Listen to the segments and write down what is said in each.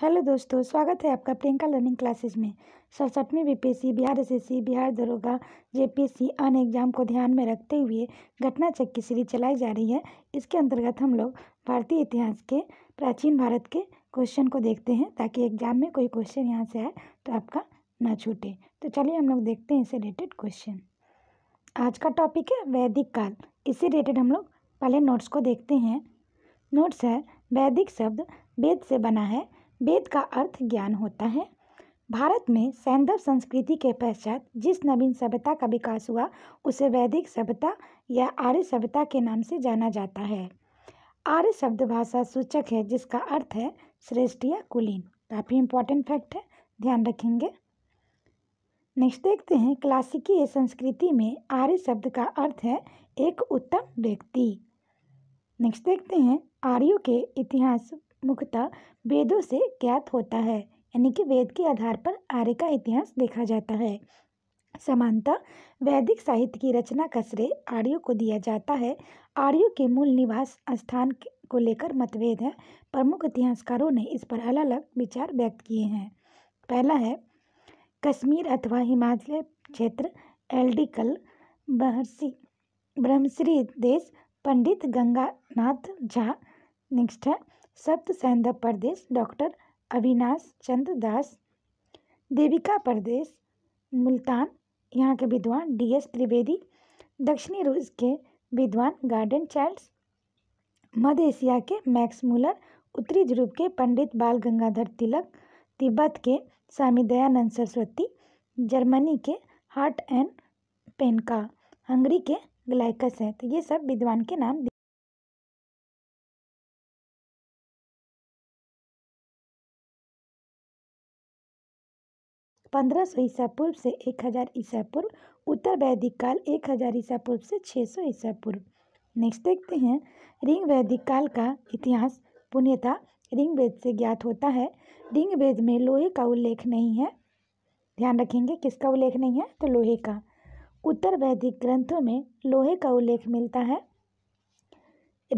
Hello दोस्तों स्वागत है आपका प्रियंका लर्निंग क्लासेस में सड़सठवीं बीपीएससी बिहार एसएससी बिहार दरोगा जेपीएससी अन्य एग्जाम को ध्यान में रखते हुए घटना चक की सीरीज चलाई जा रही है इसके अंतर्गत हम लोग भारतीय इतिहास के प्राचीन भारत के क्वेश्चन को देखते हैं ताकि एग्जाम में कोई क्वेश्चन यहाँ से आए तो आपका ना छूटे तो चलिए हम लोग देखते हैं इससे रिलेटेड क्वेश्चन आज का टॉपिक है वैदिक काल इससे रिलेटेड हम लोग पहले नोट्स को देखते हैं नोट्स है वैदिक शब्द वेद से बना है वेद का अर्थ ज्ञान होता है भारत में सैंदव संस्कृति के पश्चात जिस नवीन सभ्यता का विकास हुआ उसे वैदिक सभ्यता या आर्य सभ्यता के नाम से जाना जाता है आर्य शब्द भाषा सूचक है जिसका अर्थ है श्रेष्ठ या कुलीन काफ़ी इंपॉर्टेंट फैक्ट है ध्यान रखेंगे नेक्स्ट देखते हैं क्लासिकीय संस्कृति में आर्य शब्द का अर्थ है एक उत्तम व्यक्ति नेक्स्ट देखते हैं आर्यों के इतिहास मुख्यतः वेदों से ज्ञात होता है यानी कि वेद के आधार पर आर्य का इतिहास देखा जाता है समानता वैदिक साहित्य की रचना का श्रेय आर्यों को दिया जाता है आर्यों के मूल निवास स्थान को लेकर मतभेद है प्रमुख इतिहासकारों ने इस पर अलग अलग विचार व्यक्त किए हैं पहला है कश्मीर अथवा हिमाचल क्षेत्र एल्डिकल बहर्षि ब्रह्मश्री देश पंडित गंगानाथ झा नेक्स्ट है सप्त सैंधव प्रदेश डॉक्टर अविनाश चंद्र दास देविका प्रदेश मुल्तान यहाँ के विद्वान डी एस त्रिवेदी दक्षिणी रूस के विद्वान गार्डन चाइल्ड्स मध्य एशिया के मैक्स मूलर उत्तरी ध्रुव के पंडित बाल गंगाधर तिलक तिब्बत के स्वामी दयानंद सरस्वती जर्मनी के हार्ट एंड पेनका हंगरी के ग्लाइकस है तो ये सब विद्वान के नाम पंद्रह सौ ईसा पूर्व से एक हज़ार ईसा पूर्व उत्तर वैदिक काल एक हज़ार ईसा पूर्व से छः सौ ईसा पूर्व नेक्स्ट देखते हैं रिंग वैदिक काल का इतिहास पुण्यता रिंग वेद से ज्ञात होता है रिंग वेद में लोहे का उल्लेख नहीं है ध्यान रखेंगे किसका उल्लेख नहीं है तो लोहे का उत्तर वैदिक ग्रंथों में लोहे का उल्लेख मिलता है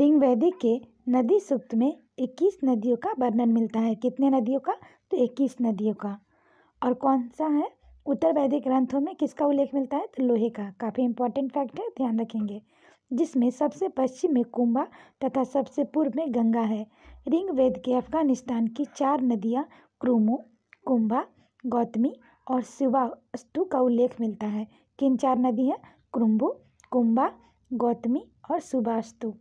रिंग वैदिक के नदी सूक्त में इक्कीस नदियों का वर्णन मिलता है कितने नदियों का तो इक्कीस नदियों का और कौन सा है उत्तर वैदिक ग्रंथों में किसका उल्लेख मिलता है तो लोहे का काफ़ी इंपॉर्टेंट फैक्ट है ध्यान रखेंगे जिसमें सबसे पश्चिम में कुंभा तथा सबसे पूर्व में गंगा है रिंग वेद के अफगानिस्तान की चार नदियाँ क्रूमो कुंभा गौतमी और शिवास्तु का उल्लेख मिलता है किन चार नदियाँ क्रुम्बू कुंभा गौतमी और सुबास्तु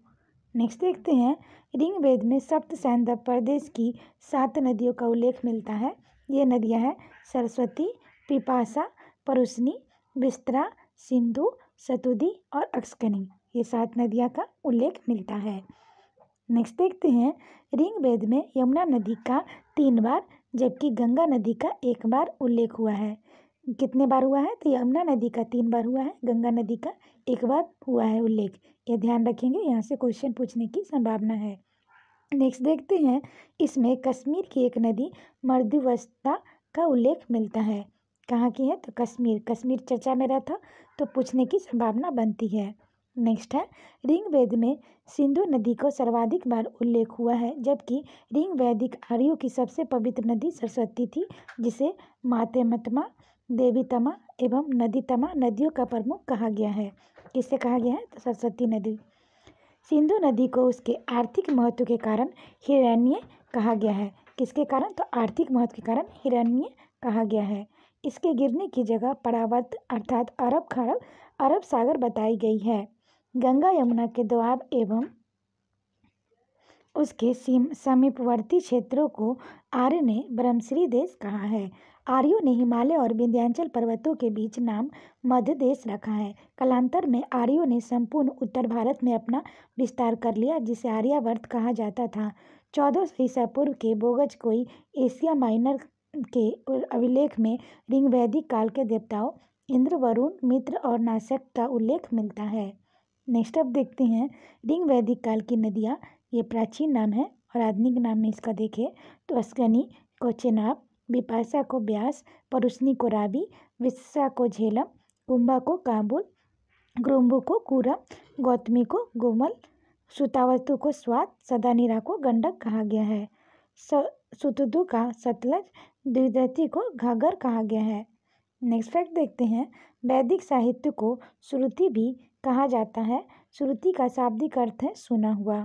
नेक्स्ट देखते हैं रिंग वेद में सप्त सैंधव प्रदेश की सात नदियों का उल्लेख मिलता है ये नदियाँ हैं सरस्वती पिपासा परुसनी बिस्तरा सिंधु सतुदी और अक्सकनी ये सात नदियाँ का उल्लेख मिलता है नेक्स्ट देखते हैं रिंग वेद में यमुना नदी का तीन बार जबकि गंगा नदी का एक बार उल्लेख हुआ है कितने बार हुआ है तो यमुना नदी का तीन बार हुआ है गंगा नदी का एक बार हुआ है उल्लेख ये ध्यान रखेंगे यहाँ से क्वेश्चन पूछने की संभावना है नेक्स्ट देखते हैं इसमें कश्मीर की एक नदी मर्दुवस्ता का उल्लेख मिलता है कहाँ की है तो कश्मीर कश्मीर चर्चा में रहता तो पूछने की संभावना बनती है नेक्स्ट है रिंग वेद में सिंधु नदी को सर्वाधिक बार उल्लेख हुआ है जबकि रिंग वैदिक आर्यो की सबसे पवित्र नदी सरस्वती थी जिसे मातेमतमा देवीतमा एवं नदीतमा नदियों का प्रमुख कहा गया है किससे कहा गया है तो सरस्वती नदी सिंधु नदी को उसके आर्थिक महत्व के कारण हिरण्य कहा गया है किसके कारण तो आर्थिक महत्व के कारण हिरण्य कहा गया है इसके गिरने की जगह पड़ावत अर्थात अरब खरब अरब सागर बताई गई है गंगा यमुना के द्वाब एवं उसके सीम समीपवर्ती क्षेत्रों को आर्य ने ब्रह्मश्री देश कहा है आर्यों ने हिमालय और विंध्याचल पर्वतों के बीच नाम मध्य देश रखा है कलांतर में आर्यों ने संपूर्ण उत्तर भारत में अपना विस्तार कर लिया जिसे आर्यावर्त कहा जाता था चौदह सौ ईसा पूर्व के बोगज कोई एशिया माइनर के अभिलेख में वैदिक काल के देवताओं इंद्र वरुण मित्र और नाशक का उल्लेख मिलता है नेक्स्ट अब देखते हैं रिंग वैदिक काल की नदियाँ ये प्राचीन नाम है और आधुनिक नाम में इसका देखें तो अस्कनी कोचेनाब बिपाशा को ब्यास परुस्नी को राबी विस्सा को झेलम कुंभा को काबुल ग्रोम्बू को कूरम गौतमी को गोमल सुतावस्तु को स्वाद सदानीरा को गंडक कहा गया है सुतुदु का सतलज द्विदती को घाघर कहा गया है नेक्स्ट फैक्ट देखते हैं वैदिक साहित्य को श्रुति भी कहा जाता है श्रुति का शाब्दिक अर्थ है सुना हुआ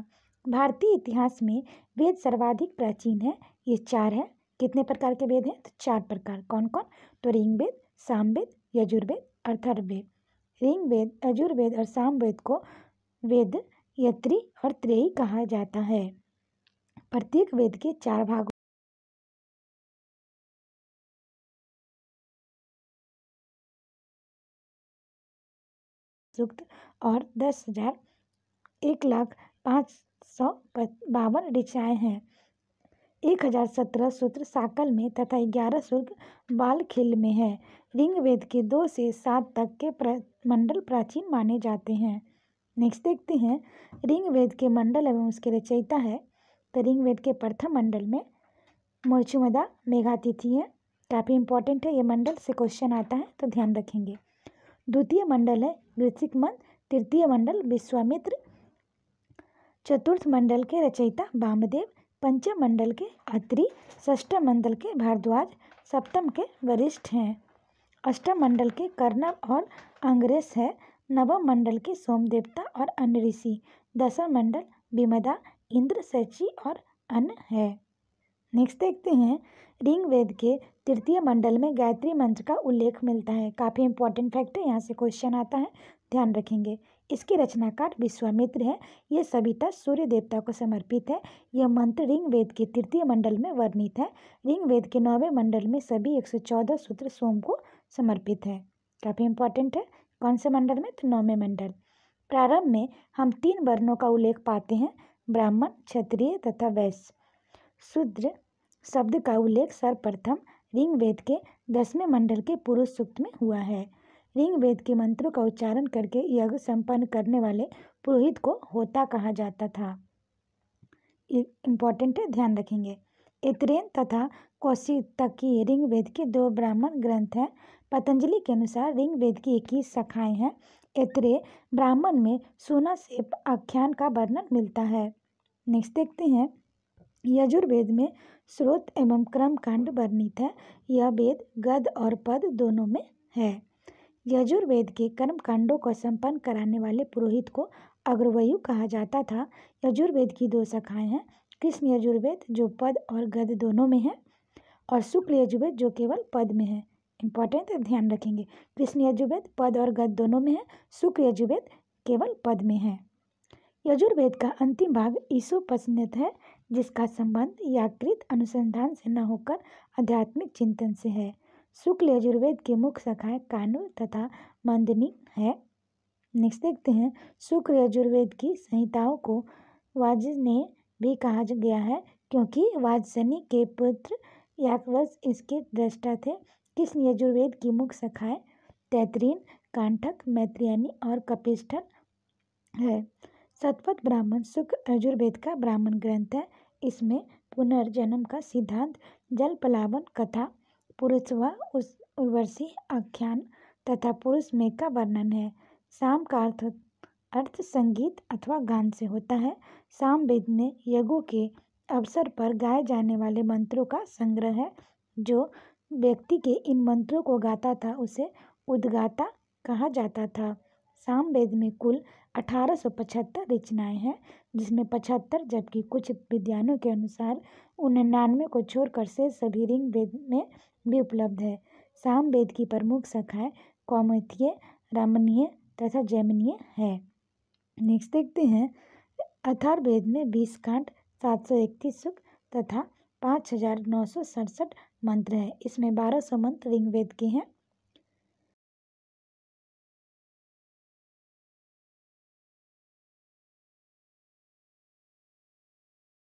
भारतीय इतिहास में वेद सर्वाधिक प्राचीन है ये चार है कितने प्रकार के वेद हैं तो चार प्रकार कौन कौन तो रिंग वेद साम वेद यजुर्वेद अर्थर्वेद रिंग वेद यजुर्वेद और साम वेद को वेद यत्री और त्रेयी कहा जाता है प्रत्येक वेद के चार भाग सूक्त और दस हजार एक लाख पाँच सौ बावन ऋचाएँ हैं एक हजार सत्रह सूत्र साकल में तथा ग्यारह सूत्र खिल में है ऋग्वेद के दो से सात तक के प्र मंडल प्राचीन माने जाते हैं नेक्स्ट देखते हैं ऋग्वेद के मंडल एवं उसके रचयिता है तो ऋग्वेद के प्रथम मंडल में मोर्चुमदा मेघातिथि है काफ़ी इंपॉर्टेंट है ये मंडल से क्वेश्चन आता है तो ध्यान रखेंगे द्वितीय मंडल है वृश्चिक मंद तृतीय मंडल विश्वामित्र चतुर्थ मंडल के रचयिता बामदेव पंचम मंडल के अत्रि षष्ठम मंडल के भारद्वाज सप्तम के वरिष्ठ हैं अष्टम मंडल के कर्णव और अंग्रेस है नवम मंडल के सोम देवता और अन्य ऋषि दसम मंडल विमदा इंद्र शचि और अन्न है नेक्स्ट देखते हैं रिंग वेद के तृतीय मंडल में गायत्री मंत्र का उल्लेख मिलता है काफ़ी इंपॉर्टेंट फैक्ट है यहाँ से क्वेश्चन आता है ध्यान रखेंगे इसके रचनाकार विश्वामित्र हैं ये सविता सूर्य देवता को समर्पित है यह मंत्र वेद के तृतीय मंडल में वर्णित है वेद के नौवें मंडल में सभी चौदह सूत्र सोम को समर्पित है काफ़ी इंपॉर्टेंट है कौन से मंडल में तो नौवें मंडल प्रारंभ में हम तीन वर्णों का उल्लेख पाते हैं ब्राह्मण क्षत्रिय तथा वैश्य शूद्र शब्द का उल्लेख सर्वप्रथम वेद के दसवें मंडल के पुरुष सूक्त में हुआ है वेद के मंत्रों का उच्चारण करके यज्ञ संपन्न करने वाले पुरोहित को होता कहा जाता था इम्पॉर्टेंट है ध्यान रखेंगे इतरेन तथा तक की रिंग वेद के दो ब्राह्मण ग्रंथ हैं पतंजलि के अनुसार वेद की इक्कीस शाखाएं हैं इतरे ब्राह्मण में सोना से आख्यान का वर्णन मिलता है नेक्स्ट देखते हैं यजुर्वेद में स्रोत एवं क्रम कांड वर्णित है यह वेद गद और पद दोनों में है यजुर्वेद के कर्मकांडों को संपन्न कराने वाले पुरोहित को अग्रवयु कहा जाता था यजुर्वेद की दो शाखाएं हैं कृष्ण यजुर्वेद जो पद और गद दोनों में है और शुक्ल यजुर्वेद जो केवल पद में है इंपॉर्टेंट ध्यान रखेंगे कृष्ण यजुर्वेद पद और गद दोनों में है शुक्ल यजुर्वेद केवल पद में है यजुर्वेद का अंतिम भाग पसंद है जिसका संबंध याकृत अनुसंधान से न होकर आध्यात्मिक चिंतन से है शुक्ल यजुर्वेद की मुख्य शाखाएं कानु तथा मंदनी है नेक्स्ट देखते हैं शुक्र यजुर्वेद की संहिताओं को वाजने भी कहा गया है क्योंकि वाजसनी के पुत्र याकवश इसके दृष्टा थे किस यजुर्वेद की मुख्य शाखाएँ तैतरीन कांठक मैत्रियानी और कपिष्ठन है सतपथ ब्राह्मण शुक्ल यजुर्वेद का ब्राह्मण ग्रंथ है इसमें पुनर्जन्म का सिद्धांत जल पलावन कथा पुरुष व उस उर्वशी आख्यान तथा पुरुष में का वर्णन है साम का अर्थ अर्थ संगीत अथवा गान से होता है साम वेद में यज्ञों के अवसर पर गाए जाने वाले मंत्रों का संग्रह है जो व्यक्ति के इन मंत्रों को गाता था उसे उद्गाता कहा जाता था साम वेद में कुल अठारह सौ पचहत्तर रचनाएँ हैं जिसमें पचहत्तर जबकि कुछ विद्वानों के अनुसार उन्नानवे को छोड़कर से सभी ऋग वेद में भी उपलब्ध है साम वेद की प्रमुख शाखाएँ कौमुदीय रामनीय तथा जैमनीय है नेक्स्ट देखते हैं अथर्वेद में बीस कांड सात सौ इकतीस सुख तथा पाँच हजार नौ सौ सड़सठ मंत्र हैं इसमें बारह सौ मंत्र ऋग्वेद के हैं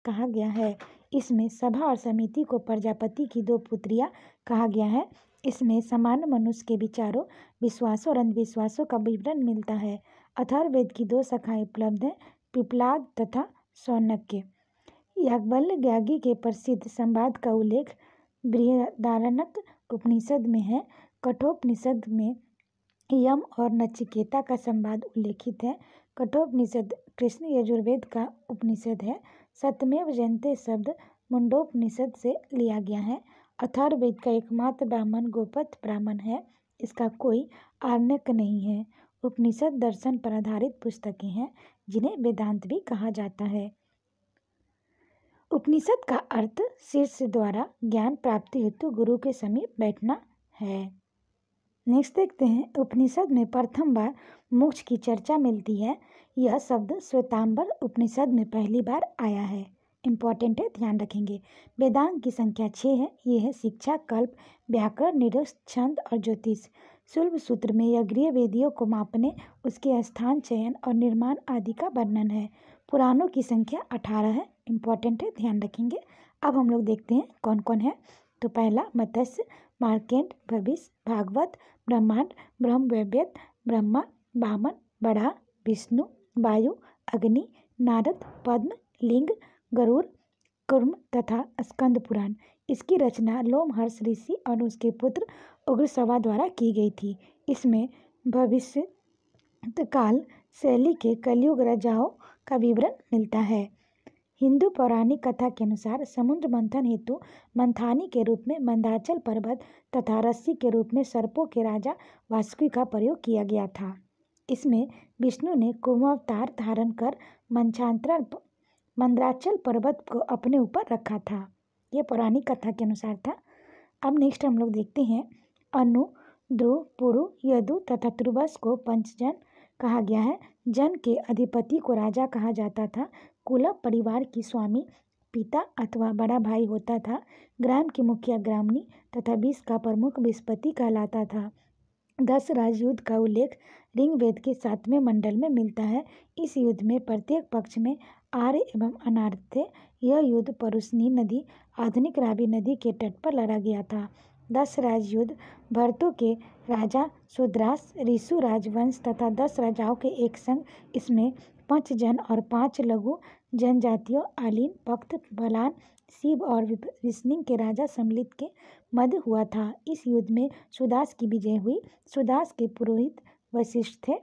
कहा गया है इसमें सभा और समिति को प्रजापति की दो पुत्रियाँ कहा गया है इसमें समान मनुष्य के विचारों विश्वासों और अंधविश्वासों का विवरण मिलता है अथर्वेद की दो शाखाएं उपलब्ध हैं पिपलाद तथा सौनक्य यागवल्ल ज्ञागी के प्रसिद्ध संवाद का उल्लेख बृहदारणक उपनिषद में है कठोपनिषद में यम और नचिकेता का संवाद उल्लेखित है कठोपनिषद कृष्ण यजुर्वेद का उपनिषद है सत्यमेव जयंते शब्द मुंडोपनिषद से लिया गया है अथर्वेद का एकमात्र ब्राह्मण गोपथ ब्राह्मण है इसका कोई आर्णक नहीं है उपनिषद दर्शन पर आधारित पुस्तकें हैं जिन्हें वेदांत भी कहा जाता है उपनिषद का अर्थ शीर्ष द्वारा ज्ञान प्राप्ति हेतु गुरु के समीप बैठना है नेक्स्ट देखते हैं उपनिषद में प्रथम बार मोक्ष की चर्चा मिलती है यह शब्द श्वेतांबर उपनिषद में पहली बार आया है इम्पॉर्टेंट है ध्यान रखेंगे वेदांग की संख्या छः है ये है शिक्षा कल्प व्याकरण निरस्त छंद और ज्योतिष शुल्भ सूत्र में यह गृह वेदियों को मापने उसके स्थान चयन और निर्माण आदि का वर्णन है पुराणों की संख्या अठारह है इम्पॉर्टेंट है ध्यान रखेंगे अब हम लोग देखते हैं कौन कौन है तो पहला मत्स्य मार्केंड भविष्य भागवत ब्रह्मांड ब्रह्मवैव्यत ब्रह्मा बामन बड़ा विष्णु वायु अग्नि नारद पद्म लिंग गरुड़ कुर्म तथा स्कंद पुराण इसकी रचना लोमहर्ष ऋषि और उसके पुत्र उग्रसवा द्वारा की गई थी इसमें भविष्य काल शैली के कलयुग राजाओं का विवरण मिलता है हिंदू पौराणिक कथा के अनुसार समुद्र मंथन हेतु मंथानी के रूप में मंदाचल पर्वत तथा रस्सी के रूप में सर्पों के राजा वासुकी का प्रयोग किया गया था इसमें विष्णु ने कुमावतार धारण कर मंचांतर मंद्राचल पर्वत को अपने ऊपर रखा था यह पौराणिक कथा के अनुसार था अब नेक्स्ट हम लोग देखते हैं अनु ध्रुव पुरु यदु तथा त्रुवस को पंचजन कहा गया है जन के अधिपति को राजा कहा जाता था कुल परिवार की स्वामी पिता अथवा बड़ा भाई होता था ग्राम की मुखिया ग्रामनी तथा बीस का प्रमुख बृहस्पति कहलाता था दस राजयुद्ध का उल्लेख ऋग्वेद के सातवें मंडल में मिलता है इस युद्ध में प्रत्येक पक्ष में आर्य एवं अनार्य थे यह युद्ध परुशनी नदी आधुनिक रावी नदी के तट पर लड़ा गया था दस राज युद्ध भरतों के राजा सुद्रास ऋषु राजवंश तथा दस राजाओं के एक संग इसमें पंच जन और पाँच लघु जनजातियों आलीन पक्त बलान शिव और विष्णु के राजा सम्मिलित के मध्य हुआ था इस युद्ध में सुदास की विजय हुई सुदास के पुरोहित वशिष्ठ थे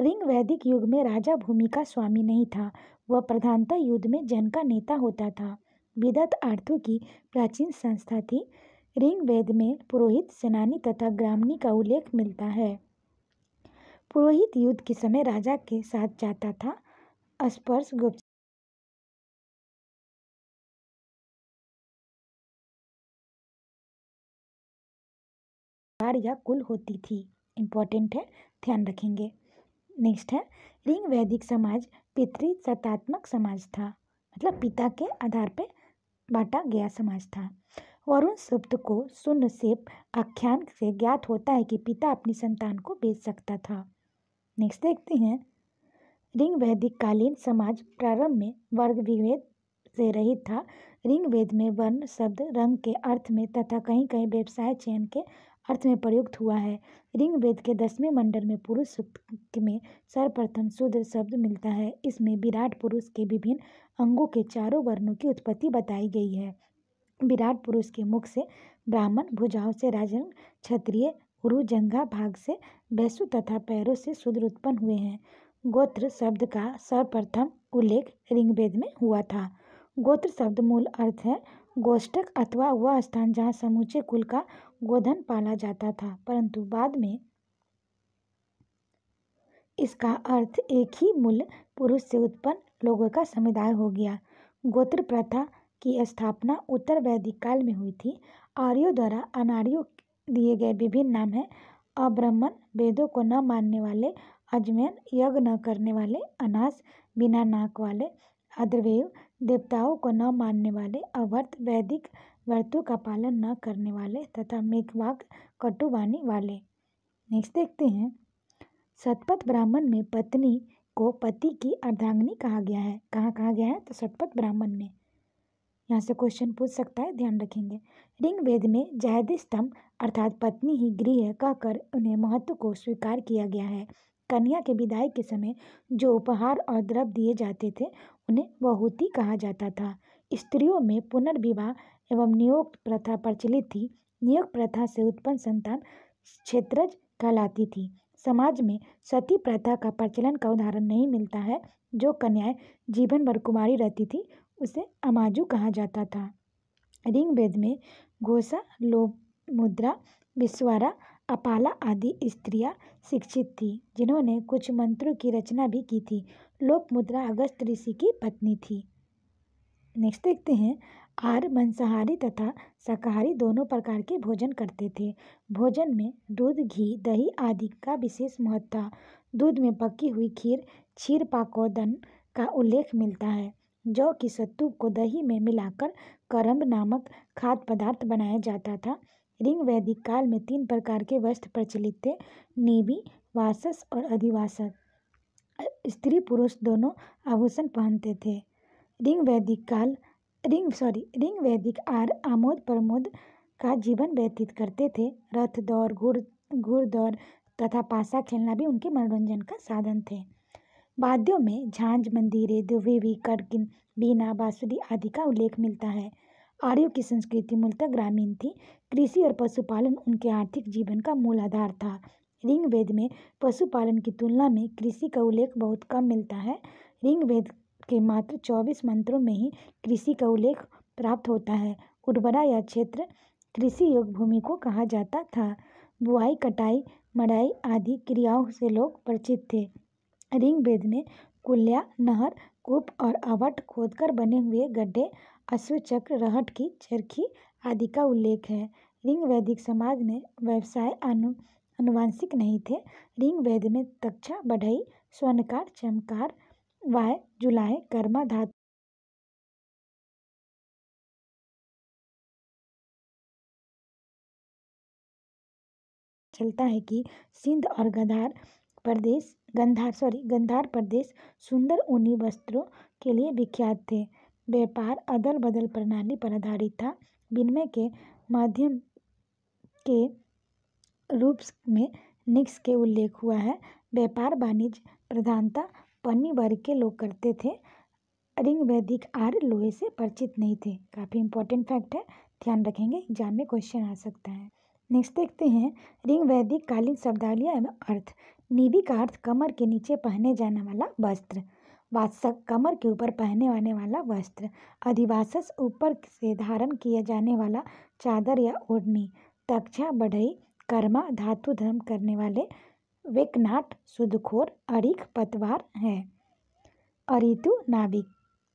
रिंग वैदिक युग में राजा भूमि का स्वामी नहीं था वह प्रधानता युद्ध में जन का नेता होता था विदत आर्थु की प्राचीन संस्था थी रिंग वेद में पुरोहित सेनानी तथा ग्रामणी का उल्लेख मिलता है पुरोहित युद्ध के समय राजा के साथ जाता था स्पर्श गुप्त चार या कुल होती थी इम्पॉर्टेंट है ध्यान रखेंगे नेक्स्ट है रिंग वैदिक समाज पितृ पितृसत्तात्मक समाज था मतलब पिता के आधार पर बांटा गया समाज था वरुण शब्द को सुन से आख्यान से ज्ञात होता है कि पिता अपनी संतान को बेच सकता था नेक्स्ट देखते हैं रिंग वैदिक कालीन समाज प्रारंभ में वर्ग विभेद से रहित था रिंग वेद में वर्ण शब्द रंग के अर्थ में तथा कहीं कहीं व्यवसाय चयन के अर्थ में प्रयुक्त हुआ है ऋग्वेद के दसवें मंडल में पुरुष सूक्त में सर्वप्रथम शूद्र शब्द मिलता है इसमें विराट पुरुष के विभिन्न अंगों के चारों वर्णों की उत्पत्ति बताई गई है विराट पुरुष के मुख से ब्राह्मण भुजाओं से राजन क्षत्रिय गुरुजंगा भाग से वैश्य तथा पैरों से शूद्र उत्पन्न हुए हैं गोत्र शब्द का सर्वप्रथम उल्लेख ऋग्वेद में हुआ था गोत्र शब्द मूल अर्थ है गोष्ठक अथवा वह स्थान जहाँ समूचे कुल का गोधन पाला जाता था परंतु बाद में इसका अर्थ एक ही मूल पुरुष से उत्पन्न लोगों का समुदाय हो गया गोत्र प्रथा की स्थापना उत्तर वैदिक काल में हुई थी आर्यों द्वारा अनार्यों दिए गए विभिन्न नाम हैं अब्रह्मण वेदों को न मानने वाले अजमेर यज्ञ न करने वाले अनास बिना नाक वाले अद्रवेव देवताओं को न मानने वाले अवर्त वैदिक व्रतों का पालन न करने वाले तथा मेघवाक कटुवाणी वाले नेक्स्ट देखते हैं शतपथ ब्राह्मण में पत्नी को पति की अर्धांग्नि कहा गया है कहाँ कहा गया है तो शतपथ ब्राह्मण में यहाँ से क्वेश्चन पूछ सकता है ध्यान रखेंगे रिंग वेद में जहदी स्तंभ अर्थात पत्नी ही गृह कहकर उन्हें महत्व को स्वीकार किया गया है कन्या के विदाई के समय जो उपहार और द्रव्य दिए जाते थे उन्हें बहुति कहा जाता था स्त्रियों में पुनर्विवाह एवं नियोग प्रथा प्रचलित थी नियोग प्रथा से उत्पन्न संतान क्षेत्रज कहलाती थी समाज में सती प्रथा का प्रचलन का उदाहरण नहीं मिलता है जो कन्याएं जीवन भर कुमारी रहती थी उसे अमाजू कहा जाता था रिंग वेद में घोषा लोभ मुद्रा विश्वारा अपाला आदि स्त्रियाँ शिक्षित थीं जिन्होंने कुछ मंत्रों की रचना भी की थी लोक मुद्रा अगस्त ऋषि की पत्नी थी नेक्स्ट देखते हैं आर मांसाहारी तथा शाकाहारी दोनों प्रकार के भोजन करते थे भोजन में दूध घी दही आदि का विशेष महत्व था दूध में पकी हुई खीर क्षीर पाकोदन का उल्लेख मिलता है जौ कि सत्तू को दही में मिलाकर करम नामक खाद्य पदार्थ बनाया जाता था वैदिक काल में तीन प्रकार के वस्त्र प्रचलित थे नेवी वासस और अधिवासक स्त्री पुरुष दोनों आभूषण पहनते थे रिंग वैदिक काल रिंग सॉरी रिंग वैदिक आर आमोद प्रमोद का जीवन व्यतीत करते थे रथ दौड़ घुड़ घुड़ दौड़ तथा पासा खेलना भी उनके मनोरंजन का साधन थे वाद्यों में झांझ मंदिरे दुवेवी कड़किन बीना बांसुरी आदि का उल्लेख मिलता है आर्यों की संस्कृति मूलतः ग्रामीण थी कृषि और पशुपालन उनके आर्थिक जीवन का मूल आधार था ऋग्वेद में पशुपालन की तुलना में कृषि का उल्लेख बहुत कम मिलता है ऋग्वेद के मात्र चौबीस मंत्रों में ही कृषि का उल्लेख प्राप्त होता है उर्वरा यह क्षेत्र कृषि योग भूमि को कहा जाता था बुआई कटाई मड़ाई आदि क्रियाओं से लोग परिचित थे ऋग्वेद में कुल्या नहर कूप और अवट खोदकर बने हुए गड्ढे अश्वचक्र रहट की चरखी आदि का उल्लेख है रिंग वैदिक समाज में व्यवसाय अनु अनुवांशिक नहीं थे रिंग वेद में तक्षा बढ़ई स्वर्णकार चमकार वाय जुलाहे कर्मा धातु चलता है कि सिंध और गंधार प्रदेश गंधार सॉरी गंधार प्रदेश सुंदर ऊनी वस्त्रों के लिए विख्यात थे व्यापार अदल बदल प्रणाली पर आधारित था, विनिमय के माध्यम के रूप में निक्स के उल्लेख हुआ है। व्यापार वाणिज्य प्रधानता पन्नी वर्ग के लोग करते थे। वैदिक आर्य लोहे से परिचित नहीं थे। काफ़ी इंपॉर्टेंट फैक्ट है, ध्यान रखेंगे, एग्जाम में क्वेश्चन आ सकता है। नेक्स्ट देखते हैं रिंग वैदिक कालीन शब्दालिया एवं अर्थ। नीबी का अर्थ कमर के नीचे पहने जाने वाला वस्त्र। वासक कमर के ऊपर पहने आने वाला वस्त्र अधिवासस ऊपर से धारण किया जाने वाला चादर या ओढ़नी तक्षा बढ़ई कर्मा धातु धर्म करने वाले वेकनाट सुदखोर अरिख पतवार है अरितु नाविक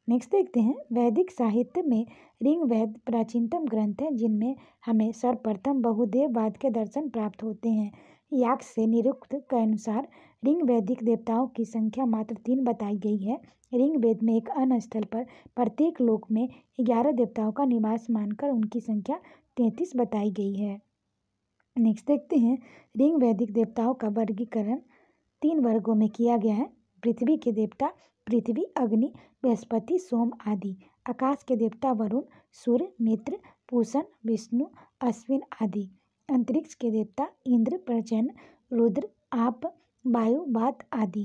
नेक्स्ट देखते हैं वैदिक साहित्य में रिंग वैद प्राचीनतम ग्रंथ हैं जिनमें हमें सर्वप्रथम बहुदेववाद के दर्शन प्राप्त होते हैं याक से निरुक्त के अनुसार रिंग वैदिक देवताओं की संख्या मात्र तीन बताई गई है रिंग वेद में एक अन्य स्थल पर प्रत्येक लोक में ग्यारह देवताओं का निवास मानकर उनकी संख्या तैंतीस बताई गई है नेक्स्ट देखते हैं रिंग वैदिक देवताओं का वर्गीकरण तीन वर्गों में किया गया है पृथ्वी के देवता पृथ्वी अग्नि बृहस्पति सोम आदि आकाश के देवता वरुण सूर्य मित्र पूषण विष्णु अश्विन आदि अंतरिक्ष के देवता इंद्र प्रजन रुद्र आप वायु बात आदि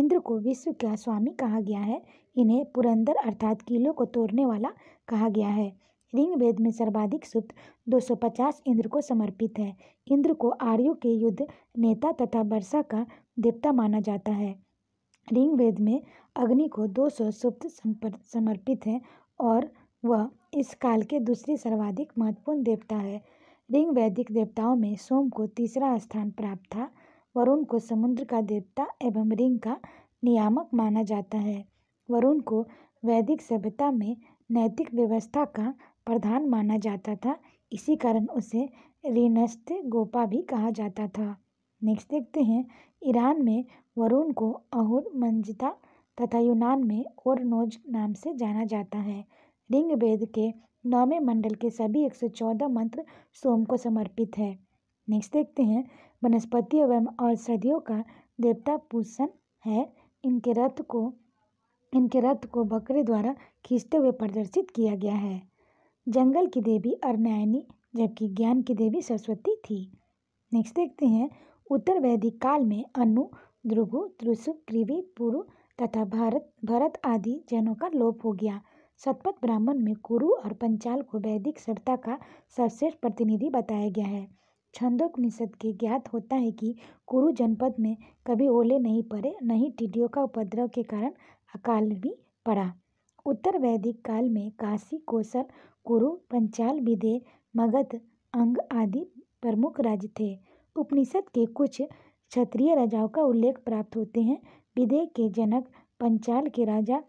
इंद्र को विश्व का स्वामी कहा गया है इन्हें पुरंदर अर्थात किलों को तोड़ने वाला कहा गया है रिंग वेद में सर्वाधिक सूत्र 250 इंद्र को समर्पित है इंद्र को आर्यों के युद्ध नेता तथा वर्षा का देवता माना जाता है रिंग वेद में अग्नि को 200 सूत्र समर्पित है और वह इस काल के दूसरे सर्वाधिक महत्वपूर्ण देवता है ऋग वैदिक देवताओं में सोम को तीसरा स्थान प्राप्त था वरुण को समुद्र का देवता एवं ऋग का नियामक माना जाता है वरुण को वैदिक सभ्यता में नैतिक व्यवस्था का प्रधान माना जाता था इसी कारण उसे ऋणस्थ गोपा भी कहा जाता था नेक्स्ट देखते हैं ईरान में वरुण को अहुर मंजिता तथा यूनान में और नाम से जाना जाता है वेद के नौवें मंडल के सभी 114 मंत्र सोम को समर्पित है नेक्स्ट देखते हैं वनस्पति एवं औषधियों का देवता पूषण है इनके रथ को इनके रथ को बकरे द्वारा खींचते हुए प्रदर्शित किया गया है जंगल की देवी अरनायनी जबकि ज्ञान की देवी सरस्वती थी नेक्स्ट देखते हैं उत्तर वैदिक काल में अनु ध्रुभु त्रुसु कृवि पुरु तथा भारत भरत आदि जनों का लोप हो गया शतपथ ब्राह्मण में कुरु और पंचाल को वैदिक सभ्यता का सर्वश्रेष्ठ प्रतिनिधि बताया गया है छंदोपनिषद के ज्ञात होता है कि कुरु जनपद में कभी ओले नहीं पड़े नहीं टिड्डियों का उपद्रव के कारण अकाल भी पड़ा उत्तर वैदिक काल में काशी कोसल कुरु पंचाल विदेह मगध अंग आदि प्रमुख राज्य थे उपनिषद के कुछ क्षत्रिय राजाओं का उल्लेख प्राप्त होते हैं विदेह के जनक पंचाल के राजा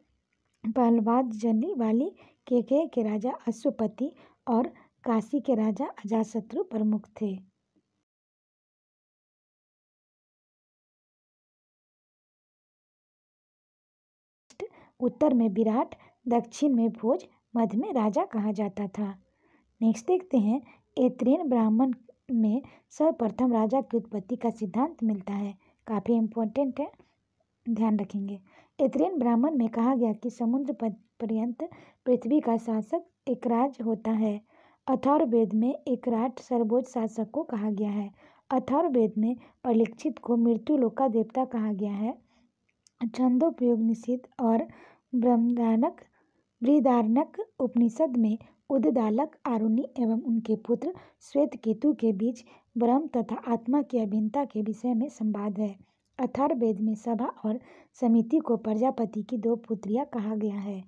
पहलवाद जनिवाली वाली के राजा अश्वपति और काशी के राजा अजाशत्रु प्रमुख थे उत्तर में विराट दक्षिण में भोज मध्य में राजा कहा जाता था नेक्स्ट देखते हैं एत्रेन ब्राह्मण में सर्वप्रथम राजा की उत्पत्ति का सिद्धांत मिलता है काफ़ी इम्पोर्टेंट है ध्यान रखेंगे एथेनियन ब्राह्मण में कहा गया कि समुद्र पर्यंत पृथ्वी का शासक एकराज होता है अथर्ववेद में एकराट सर्वोच्च शासक को कहा गया है अथौर्वेद में परीक्षित को मृत्यु का देवता कहा गया है छंदोपयोगनिषिद और ब्रह्मदानक वृदारनक उपनिषद में उद्दालक आरुणि एवं उनके पुत्र श्वेत केतु के बीच ब्रह्म तथा आत्मा की अभिन्नता के विषय में संवाद है अथर्ववेद में सभा और समिति को प्रजापति की दो पुत्रियाँ कहा गया है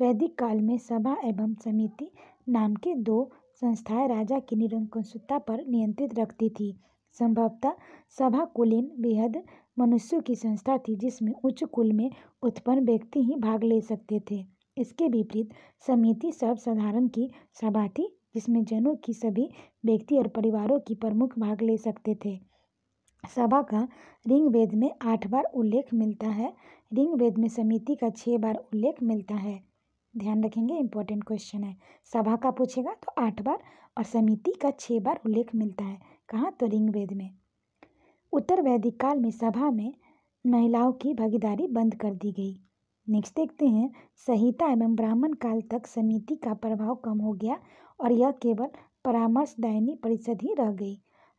वैदिक काल में सभा एवं समिति नाम के दो संस्थाएं राजा की निरंकुशता पर नियंत्रित रखती थी संभवतः सभा कुलीन बेहद मनुष्यों की संस्था थी जिसमें उच्च कुल में उत्पन्न व्यक्ति ही भाग ले सकते थे इसके विपरीत समिति सर्वसाधारण की सभा थी जिसमें जनों की सभी व्यक्ति और परिवारों की प्रमुख भाग ले सकते थे सभा का ऋग्वेद में आठ बार उल्लेख मिलता है ऋग्वेद में समिति का छः बार उल्लेख मिलता है ध्यान रखेंगे इंपॉर्टेंट क्वेश्चन है सभा का पूछेगा तो आठ बार और समिति का छः बार उल्लेख मिलता है कहाँ तो ऋग्वेद में उत्तर वैदिक काल में सभा में महिलाओं की भागीदारी बंद कर दी गई नेक्स्ट देखते हैं संहिता एवं ब्राह्मण काल तक समिति का प्रभाव कम हो गया और यह केवल परामर्शदायनी परिषद ही रह गई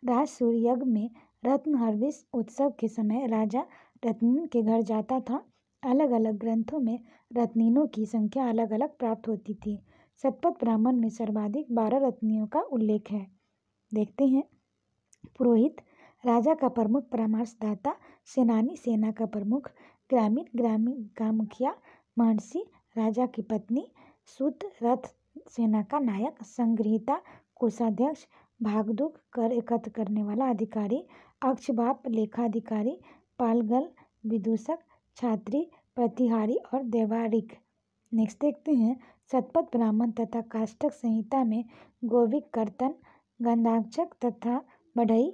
राजसूर्य यज्ञ में रत्न हरविश उत्सव के समय राजा रत्न के घर जाता था अलग अलग ग्रंथों में रत्नीनों की संख्या अलग अलग प्राप्त होती थी सतपथ ब्राह्मण में सर्वाधिक बारह रत्नियों का उल्लेख है देखते हैं पुरोहित राजा का प्रमुख परामर्शदाता सेनानी सेना का प्रमुख ग्रामीण ग्रामीण का मुखिया महर्षि राजा की पत्नी सूत रथ सेना का नायक संग्रहिता कोषाध्यक्ष भागदुख कर एकत्र करने वाला अधिकारी अक्षभाप लेखाधिकारी पालगल विदूषक छात्री प्रतिहारी और देवारिक नेक्स्ट देखते हैं शतपथ ब्राह्मण तथा काष्टक संहिता में गोविक कर्तन गंधाक्षक तथा बढ़ई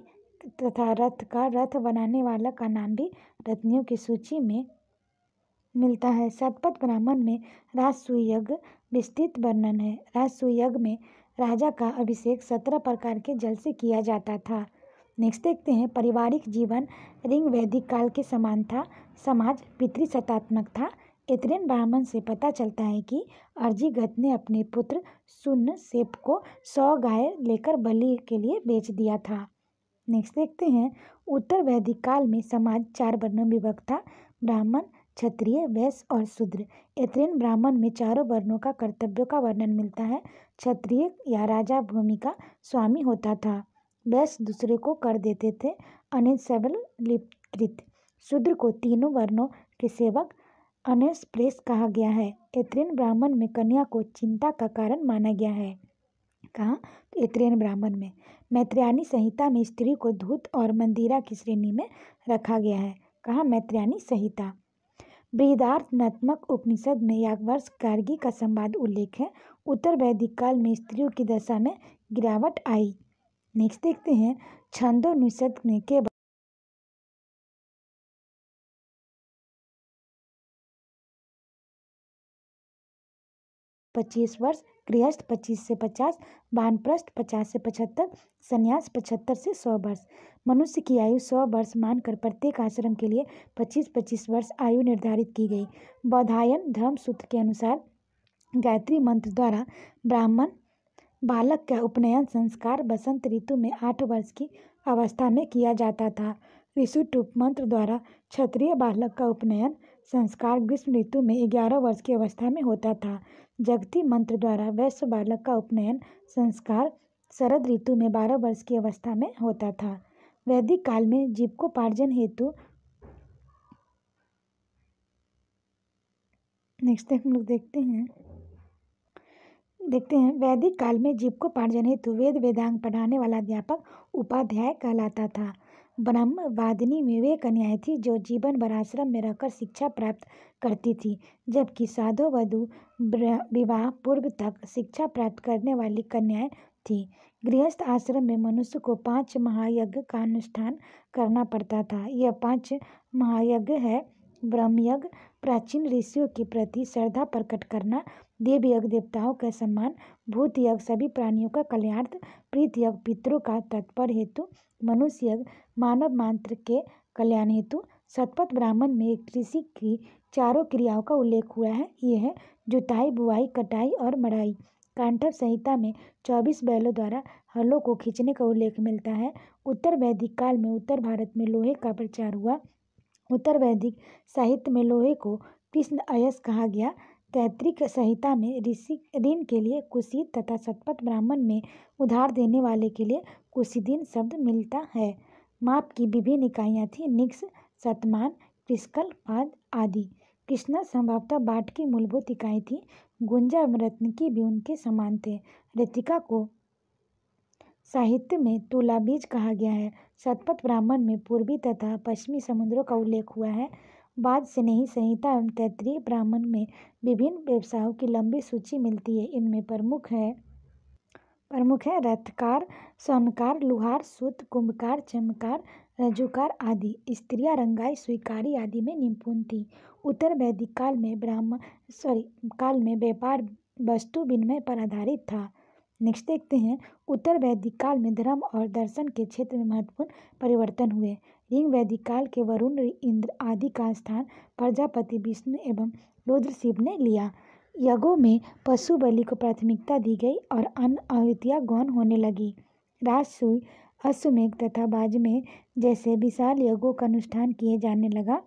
तथा रथ का रथ बनाने वाला का नाम भी रत्नियों की सूची में मिलता है शतपथ ब्राह्मण में राजसुयज्ञ विस्तृत वर्णन है राजसुयज्ञ में राजा का अभिषेक सत्रह प्रकार के जल से किया जाता था नेक्स्ट देखते हैं पारिवारिक जीवन रिंग वैदिक काल के समान था समाज पितृसत्तात्मक था एथरेन ब्राह्मण से पता चलता है कि अर्जीगत ने अपने पुत्र सुन्न सेप को सौ गाय लेकर बलि के लिए बेच दिया था नेक्स्ट देखते हैं उत्तर वैदिक काल में समाज चार वर्णों में विभक्त था ब्राह्मण क्षत्रिय वैश्य और शूद्र इतरेन ब्राह्मण में चारों वर्णों का कर्तव्यों का वर्णन मिलता है क्षत्रिय या राजा भूमि का स्वामी होता था वैश्य दूसरे को कर देते थे अनेसबल लिपकृत शूद्र को तीनों वर्णों के सेवक अनेस कहा गया है एत्रेन ब्राह्मण में कन्या को चिंता का कारण माना गया है कहा तो ब्राह्मण में मैत्रियानी संहिता में स्त्री को धूत और मंदिरा की श्रेणी में रखा गया है कहा मैत्रियानी संहिता बृहदार्थनात्मक उपनिषद में यागवर्ष कार्गी का संवाद उल्लेख है उत्तर वैदिक काल में स्त्रियों की दशा में गिरावट आई नेक्स्ट देखते हैं छंदोनिषद में केवल पच्चीस वर्ष गृहस्थ पच्चीस से पचास बानप्रस्थ पचास से पचहत्तर संन्यास पचहत्तर से सौ वर्ष मनुष्य की आयु सौ वर्ष मानकर प्रत्येक आश्रम के लिए पच्चीस पच्चीस वर्ष आयु निर्धारित की गई बौधायन धर्म सूत्र के अनुसार गायत्री मंत्र द्वारा ब्राह्मण बालक का उपनयन संस्कार बसंत ऋतु में आठ वर्ष की अवस्था में किया जाता था टूप मंत्र द्वारा क्षत्रिय बालक का उपनयन संस्कार ग्रीष्म ऋतु में ग्यारह वर्ष की अवस्था में होता था जगती मंत्र द्वारा वैश्य बालक का उपनयन संस्कार शरद ऋतु में बारह वर्ष की अवस्था में होता था वैदिक काल में जीवकोपार्जन हेतु नेक्स्ट हम लोग देखते हैं देखते हैं वैदिक काल में जीव को पांडजन हेतु वेद वेदांग पढ़ाने वाला अध्यापक उपाध्याय कहलाता था ब्रह्मवादिनी में वे कन्याएं थी जो जीवन भर आश्रम में रहकर शिक्षा प्राप्त करती थी जबकि साधो वधु विवाह पूर्व तक शिक्षा प्राप्त करने वाली कन्याएं थी गृहस्थ आश्रम में मनुष्य को पांच महायज्ञ का अनुष्ठान करना पड़ता था यह पांच महायज्ञ है ब्रह्मयज्ञ प्राचीन ऋषियों के प्रति श्रद्धा प्रकट करना देव यज्ञ देवताओं का सम्मान भूत यज्ञ सभी प्राणियों का कल्याण प्रीत यज्ञ पितरों का तत्पर हेतु मनुष्य यज्ञ मानव मात्र के कल्याण हेतु शतपथ ब्राह्मण में कृषि की चारों क्रियाओं का उल्लेख हुआ है ये है जुताई बुआई कटाई और मड़ाई कांठव संहिता में चौबीस बैलों द्वारा हलों को खींचने का उल्लेख मिलता है उत्तर वैदिक काल में उत्तर भारत में लोहे का प्रचार हुआ उत्तर वैदिक साहित्य में लोहे को कृष्ण अयस कहा गया तैतृक संहिता में ऋषि ऋण के लिए कुशीद तथा शतपथ ब्राह्मण में उधार देने वाले के लिए कुशीदीन शब्द मिलता है माप की विभिन्न इकाइयाँ थीं निक्स सतमान क्रिस्कल पाद आदि कृष्णा संभवतः बाट की मूलभूत इकाई थी गुंजा रत्न की भी उनके समान थे रतिका को साहित्य में तुला बीज कहा गया है शतपथ ब्राह्मण में पूर्वी तथा पश्चिमी समुद्रों का उल्लेख हुआ है बाद स्नेही संहिता एवं तैतृय ब्राह्मण में विभिन्न व्यवसायों की लंबी सूची मिलती है इनमें प्रमुख है प्रमुख है रथकार स्वर्णकार लुहार सूत कुंभकार चमकार रजुकार आदि स्त्रियां रंगाई स्वीकारी आदि में निपुण थी उत्तर वैदिक काल में ब्राह्मण सॉरी काल में व्यापार वस्तु विनिमय पर आधारित था नेक्स्ट देखते हैं उत्तर वैदिक काल में धर्म और दर्शन के क्षेत्र में महत्वपूर्ण परिवर्तन हुए रिंग वैदिक काल के वरुण इंद्र आदि का स्थान प्रजापति विष्णु एवं रुद्र शिव ने लिया यज्ञों में पशु बलि को प्राथमिकता दी गई और अन्य आहुतियाँ गौन होने लगी राजसुई अश्वमेघ तथा बाजमेघ जैसे विशाल यज्ञों का अनुष्ठान किए जाने लगा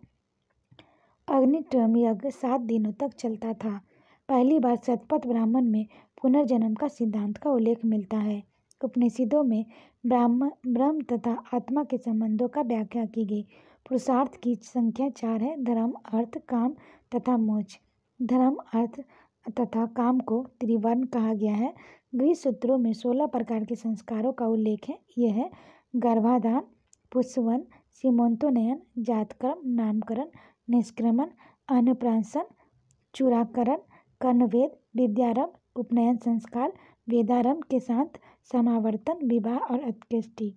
अग्निटम यज्ञ सात दिनों तक चलता था पहली बार शतपथ ब्राह्मण में पुनर्जन्म का सिद्धांत का उल्लेख मिलता है उपनिषदों में ब्राह्म ब्रह्म तथा आत्मा के संबंधों का व्याख्या की गई पुरुषार्थ की संख्या चार है धर्म अर्थ काम तथा मोक्ष धर्म अर्थ तथा काम को त्रिवर्ण कहा गया है गृह सूत्रों में सोलह प्रकार के संस्कारों का उल्लेख है यह है गर्भाधान पुष्वन सीमोन्तोनयन जातकर्म नामकरण निष्क्रमण अन्नप्राशन चुराकरण कर्णवेद विद्यारंभ उपनयन संस्कार वेदारंभ के साथ समावर्तन विवाह और अंत्येष्टि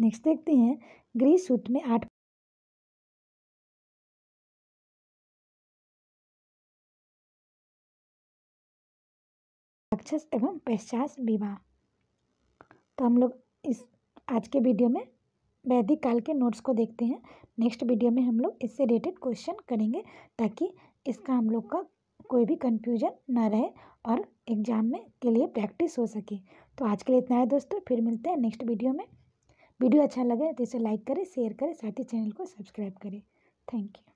नेक्स्ट देखते हैं गृह सूत्र में आठ राक्षस एवं पश्चात विवाह तो हम लोग इस आज के वीडियो में वैदिक काल के नोट्स को देखते हैं नेक्स्ट वीडियो में हम लोग इससे रिलेटेड क्वेश्चन करेंगे ताकि इसका हम लोग का कोई भी कन्फ्यूजन ना रहे और एग्ज़ाम में के लिए प्रैक्टिस हो सके तो आज के लिए इतना है दोस्तों फिर मिलते हैं नेक्स्ट वीडियो में वीडियो अच्छा लगे तो इसे लाइक करें शेयर करें साथ ही चैनल को सब्सक्राइब करें थैंक यू